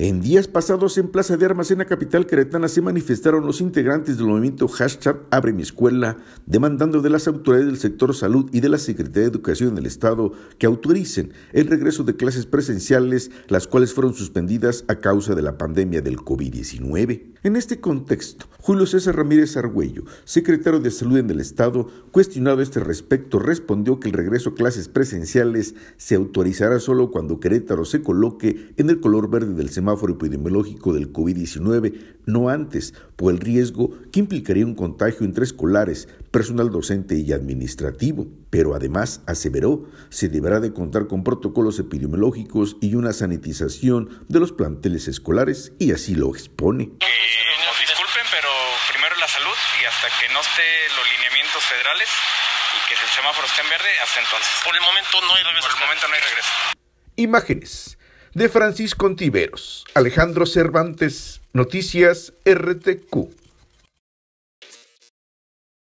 En días pasados, en Plaza de Armas, en la capital queretana, se manifestaron los integrantes del movimiento Hashtag Abre mi Escuela, demandando de las autoridades del sector salud y de la Secretaría de Educación del Estado que autoricen el regreso de clases presenciales, las cuales fueron suspendidas a causa de la pandemia del COVID-19. En este contexto, Julio César Ramírez Argüello, secretario de Salud en el Estado, cuestionado a este respecto, respondió que el regreso a clases presenciales se autorizará solo cuando Querétaro se coloque en el color verde del semáforo epidemiológico del COVID-19, no antes, por el riesgo que implicaría un contagio entre escolares, personal docente y administrativo. Pero además, aseveró, se deberá de contar con protocolos epidemiológicos y una sanitización de los planteles escolares, y así lo expone. Eh, pero primero la salud y hasta que no esté los lineamientos federales y que el semáforo esté en verde, hasta entonces. Por el momento no hay regreso. Imágenes de Francisco Contiveros, Alejandro Cervantes, Noticias RTQ.